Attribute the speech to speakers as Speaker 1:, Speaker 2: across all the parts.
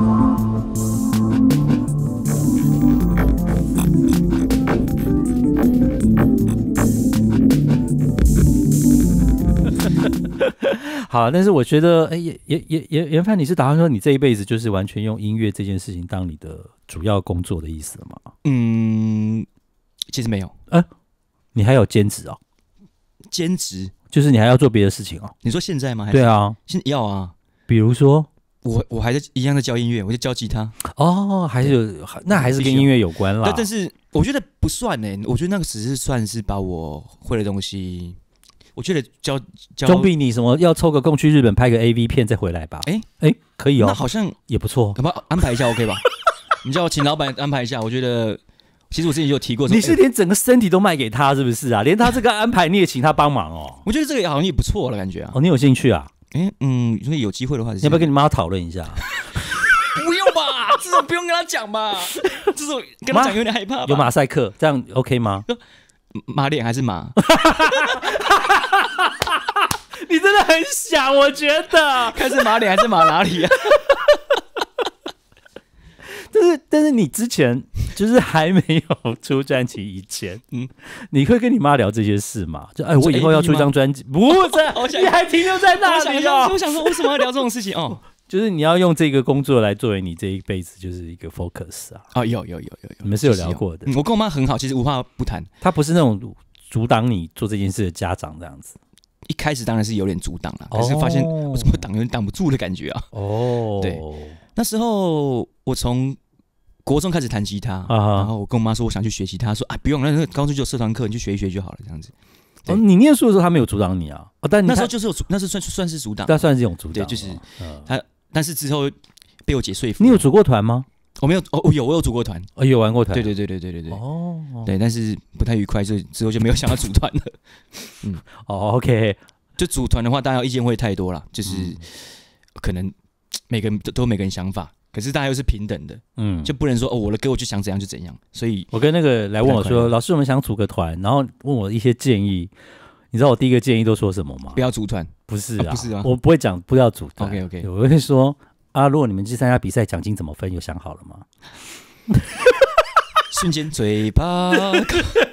Speaker 1: 好，但是我觉得，哎，严严严严严你是打算说，你这一辈子就是完全用音乐这件事情当你的主要工作的意思了吗？嗯，其实没有，哎，你还有兼职哦，兼职就是你还要做别的事情哦。你说现在吗？对啊，现要啊，比如说。我我还在一样在教音乐，我就教吉他哦，还是那还是跟音乐有关啦。但是我觉得不算呢，我觉得那个只是算是把我会的东西，我觉得教教。总比你什么要凑个共去日本拍个 A V 片再回来吧？哎哎，可以哦，那好像也不错，干嘛安排一下？O K 吧？你叫我请老板安排一下。我觉得其实我之前有提过，你是连整个身体都卖给他是不是啊？连他这个安排你也请他帮忙哦？我觉得这个好像也不错了，感觉哦，你有兴趣啊？哎，嗯，如果有机会的话，要不要跟你妈讨论一下？不用吧，这种不用跟她讲吧，这种跟她讲有点害怕。有马赛克这样 OK 吗？马脸还是马？你真的很想，我觉得，看是马脸还是马哪里？但是，但是你之前就是还没有出专辑以前，嗯，你会跟你妈聊这些事吗？就哎，我以后要出一张专辑，不，这 你还停留在那里啊？我想说，为什么要聊这种事情？哦，就是你要用这个工作来作为你这一辈子就是一个 focus 啊！哦，有有有有有，们是有聊过的。我跟我妈很好，其实无话不谈。她不是那种阻挡你做这件事的家长这样子。一开始当然是有点阻挡了，可是发现我怎么挡有点挡不住的感觉啊！哦，对，那时候。我从国中开始弹吉他，然后我跟我妈说我想去学吉他，说啊不用那了，高中就社团课，你去学一学就好了。这样子，哦，你念书的时候他没有阻挡你啊？哦，但那时候就是有那是候算算是阻挡，那算是一种阻挡，对，就是他。但是之后被我姐说服。你有组过团吗？我没有，我有，我有组过团，有玩过团。对对对对对对对。哦，对，但是不太愉快，所以之后就没有想要组团了。嗯，OK，就组团的话，大家意见会太多了，就是可能每个人都每个人想法。可是大家又是平等的，嗯，就不能说哦，我的歌我就想怎样就怎样。所以，我跟那个来问我说，老师我们想组个团，然后问我一些建议。你知道我第一个建议都说什么吗？不要组团。不是啊，不是啊，我不会讲不要组。OK OK，我会说啊，如果你们去参加比赛，奖金怎么分，有想好了吗？瞬间嘴巴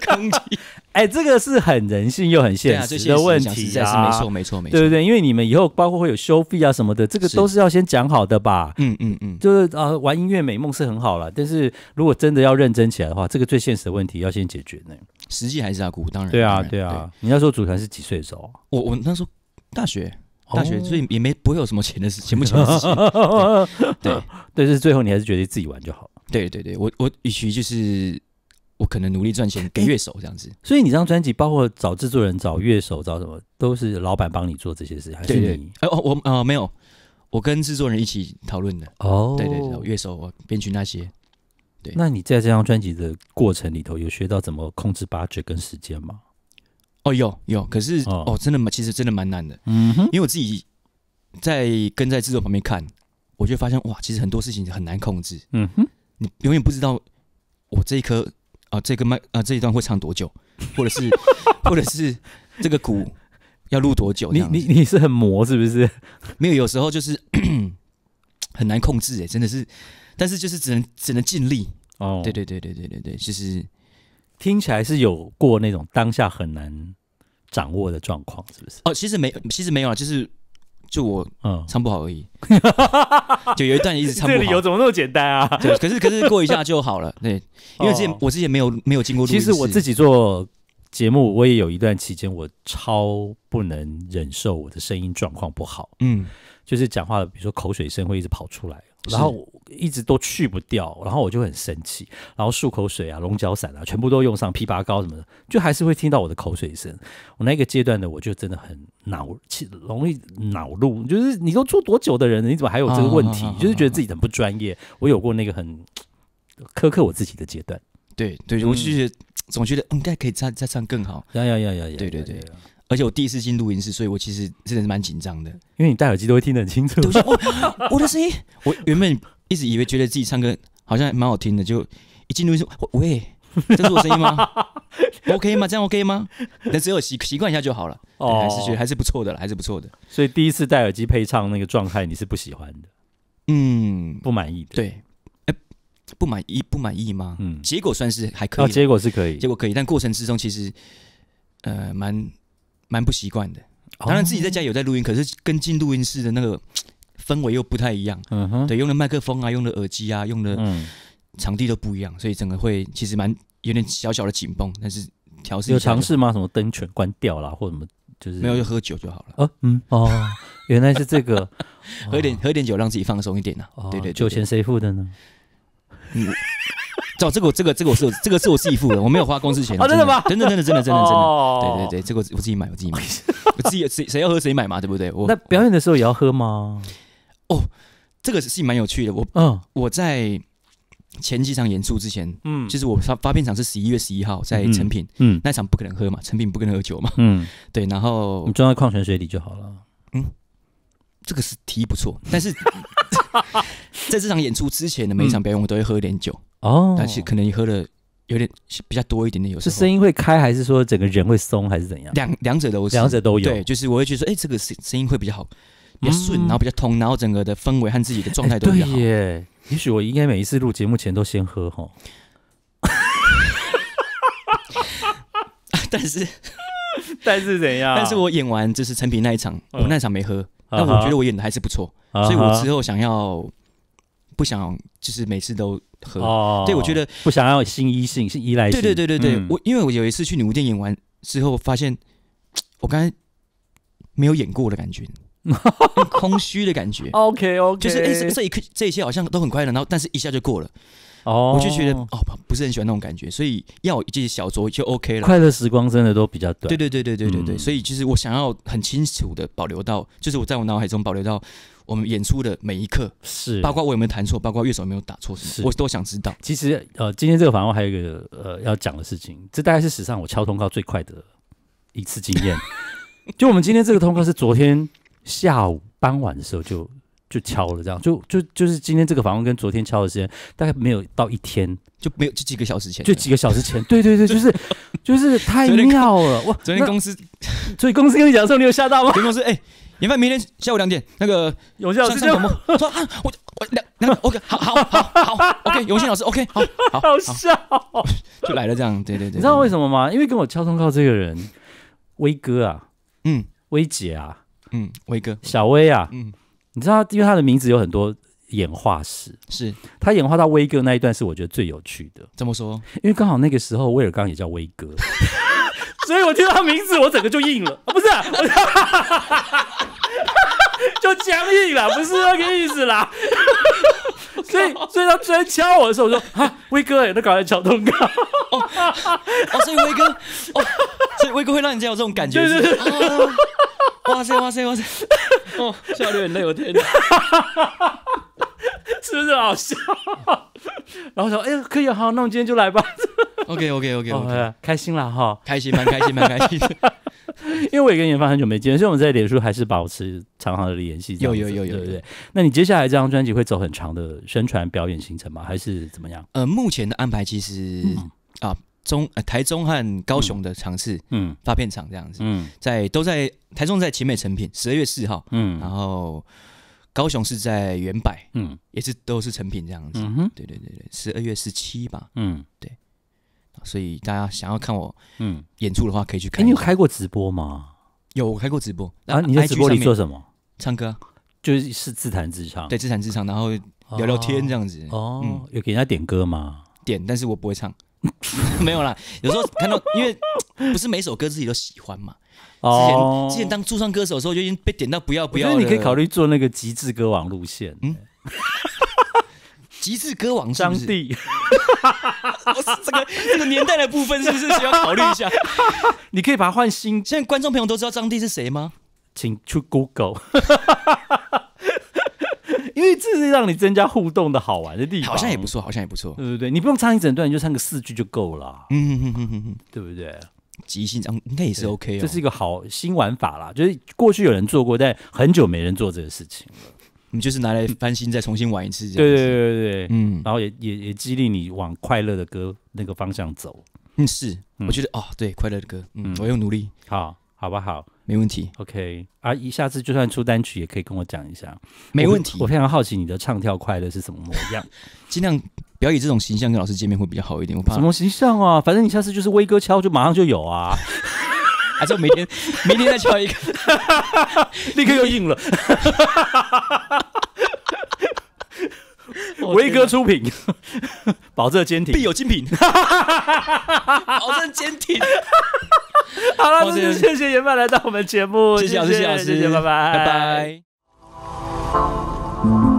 Speaker 1: 抗议，哎，这个是很人性又很现实的问题啊！没错没错没错，对不对？因为你们以后包括会有收费啊什么的，这个都是要先讲好的吧？嗯嗯嗯，就是啊，玩音乐美梦是很好了，但是如果真的要认真起来的话，这个最现实的问题要先解决呢。实际还是啊，鼓当然对啊对啊。你那时候组团是几岁的时候？我我那时候大学大学，所以也没不会有什么钱的事，钱不钱的事情。对但是最后你还是觉得自己玩就好。对对对，我我与其就是我可能努力赚钱给乐手这样子，所以你这张专辑包括找制作人、找乐手、找什么，都是老板帮你做这些事，还是你？哎哦，我哦没有，我跟制作人一起讨论的哦。对对对，乐手、我编曲那些。对，那你在这张专辑的过程里头，有学到怎么控制八指跟时间吗？哦有有，可是哦真的蛮，其实真的蛮难的。嗯哼，因为我自己在跟在制作旁边看，我就发现哇，其实很多事情很难控制。嗯哼。你永远不知道我这一颗啊，这个麦啊，这一段会唱多久，或者是 或者是这个鼓要录多久？你你你是很磨是不是？没有，有时候就是 很难控制哎，真的是，但是就是只能只能尽力哦。对对对对对对对，其实听起来是有过那种当下很难掌握的状况，是不是？哦，其实没，其实没有啊，就是。就我嗯唱不好而已，就有一段一直唱不好。理由怎么那么简单啊？对，可是可是过一下就好了。对，因为之前我之前没有没有经过。其实我自己做节目，我也有一段期间，我超不能忍受我的声音状况不好。嗯，就是讲话，比如说口水声会一直跑出来，然后。一直都去不掉，然后我就很生气，然后漱口水啊、龙角散啊，全部都用上，枇杷膏什么的，就还是会听到我的口水声。我那个阶段的，我就真的很恼气，容易恼怒，就是你都做多久的人了，你怎么还有这个问题？就是觉得自己很不专业。我有过那个很苛刻我自己的阶段，对对，我就总觉得应该可以再再唱更好，要要要要，对对对。而且我第一次进录音室，所以我其实真的是蛮紧张的。因为你戴耳机都会听得很清楚。我的声音，我原本一直以为觉得自己唱歌好像蛮好听的，就一进录音室，喂，这是我声音吗？OK 吗？这样 OK 吗？那只有习习惯一下就好了。哦，还是觉得还是不错的了，还是不错的。所以第一次戴耳机配唱那个状态，你是不喜欢的？嗯，不满意的。对，不满意？不满意吗？嗯，结果算是还可以。哦，结果是可以，结果可以，但过程之中其实，呃，蛮。蛮不习惯的，当然自己在家有在录音，可是跟进录音室的那个 氛围又不太一样。嗯哼，对，用的麦克风啊，用的耳机啊，用的场地都不一样，所以整个会其实蛮有点小小的紧绷。但是调试有尝试吗？什么灯全关掉啦，或什么就是没有，就喝酒就好了。哦，嗯，哦，原来是这个，喝点喝点酒让自己放松一点呢。对对，酒钱谁付的呢？嗯。找这个这个这个我是这个是我自己付的，我没有花公司钱。真的吗？真的真的真的真的真的对对对，这个我自己买，我自己买，我自己谁谁要喝谁买嘛，对不对？我那表演的时候也要喝吗？哦，这个是蛮有趣的。我嗯，我在前几场演出之前，嗯，其实我发发片场是十一月十一号，在成品，嗯，那场不可能喝嘛，成品不可能喝酒嘛，嗯，对。然后你装在矿泉水里就好了。嗯，这个是提议不错，但是 在这场演出之前的每一场表演，我都会喝一点酒。哦，但是可能你喝了有点比较多一点点，有是声音会开，还是说整个人会松，还是怎样？两两者的，我两者都有，对，就是我会觉得，哎，这个声声音会比较好，比较顺，然后比较通，然后整个的氛围和自己的状态都比较好。对 耶，也许我应该每一次录节目前都先喝哈。但是但是怎样？但是我演完就是陈皮那一场，我那场没喝，但我觉得我演的还是不错，所以我之后想要。不想就是每次都喝，对我觉得不想要新依性是依赖性。对对对对对，我因为我有一次去女巫店演完之后，发现我刚才没有演过的感觉，空虚的感觉。OK OK，就是哎，这这一刻，这一切好像都很快乐，然后但是一下就过了。哦，我就觉得哦，不是很喜欢那种感觉，所以要一些小酌就 OK 了。快乐时光真的都比较短。对对对对对对对，所以其实我想要很清楚的保留到，就是我在我脑海中保留到。我们演出的每一刻，是包括我有没有弹错，包括乐手有没有打错什么，我都想知道。其实，呃，今天这个反而还有一个呃要讲的事情，这大概是史上我敲通告最快的一次经验。就我们今天这个通告是昨天下午傍晚的时候就。就敲了这样，就就就是今天这个访问跟昨天敲的时间大概没有到一天，就没有就几个小时前，就几个小时前，对对对，就是 就是太妙了。哇！昨天公司，所以公司跟你讲说，你有吓到吗？公司哎，严们明天下午两点那个，有请老师讲吗？说啊，我两 OK，好好好好 OK，永请老师 OK，好好好，好笑，就来了这样，对对对，你知道为什么吗？因为跟我敲通告这个人，威哥啊，嗯，威姐啊，嗯，威哥，小威啊，嗯。你知道，因为他的名字有很多演化史，是他演化到威哥那一段是我觉得最有趣的。怎么说？因为刚好那个时候威尔刚也叫威哥，所以我听到他名字我整个就硬了，不是，就僵硬了，不是那个意思啦。所以，所以他突然敲我的时候，我说：“啊，威哥哎，他搞来敲东哦，所以威哥，所以威哥会让你有这种感觉，对对对，哇塞，哇塞，哇塞。笑得眼累，我天，是不是好笑？然后说，哎呀，可以，好，那我今天就来吧。OK，OK，OK，OK，开心了哈，开心，蛮开心，蛮开心。因为我也跟元芳很久没见，所以我们在脸书还是保持常好的联系。有有有有对对？那你接下来这张专辑会走很长的宣传表演行程吗？还是怎么样？呃，目前的安排其实啊。中台中和高雄的尝试，嗯，发片厂这样子，嗯，在都在台中在奇美成品十二月四号，嗯，然后高雄是在元柏，嗯，也是都是成品这样子，嗯对对对对，十二月十七吧，嗯，对，所以大家想要看我嗯演出的话，可以去看。你有开过直播吗？有开过直播，然后你在直播里做什么？唱歌，就是是自弹自唱，对，自弹自唱，然后聊聊天这样子。哦，有给人家点歌吗？点，但是我不会唱。没有啦，有时候看到，因为不是每首歌自己都喜欢嘛。哦，之前当驻唱歌手的时候，就已经被点到不要不要。其你可以考虑做那个极致歌王路线。嗯，极致歌王张帝，这个这个年代的部分是不是需要考虑一下。你可以把它换新。现在观众朋友都知道张帝是谁吗？请去 Google。因为这是让你增加互动的好玩的地方，好像也不错，好像也不错。对对对，你不用唱一整段，你就唱个四句就够了，嗯哼哼哼哼，对不对？即兴唱那也是 OK，这是一个好新玩法啦。就是过去有人做过，但很久没人做这个事情了。你就是拿来翻新，再重新玩一次这样。对对对对对，嗯。然后也也也激励你往快乐的歌那个方向走。嗯，是，我觉得哦，对，快乐的歌，嗯，我用努力，好，好不好？没问题，OK。阿姨，下次就算出单曲，也可以跟我讲一下。没问题，我非常好奇你的唱跳快乐是什么模样。尽量不要以这种形象跟老师见面会比较好一点，我怕什么形象啊？反正你下次就是威哥敲，就马上就有啊。还 是每天明天再敲一个，立刻又硬了。威哥出品，保证坚挺，必有精品。保证坚挺。好了，那就谢谢颜麦来到我们节目，谢谢老师，谢谢，拜拜，拜拜。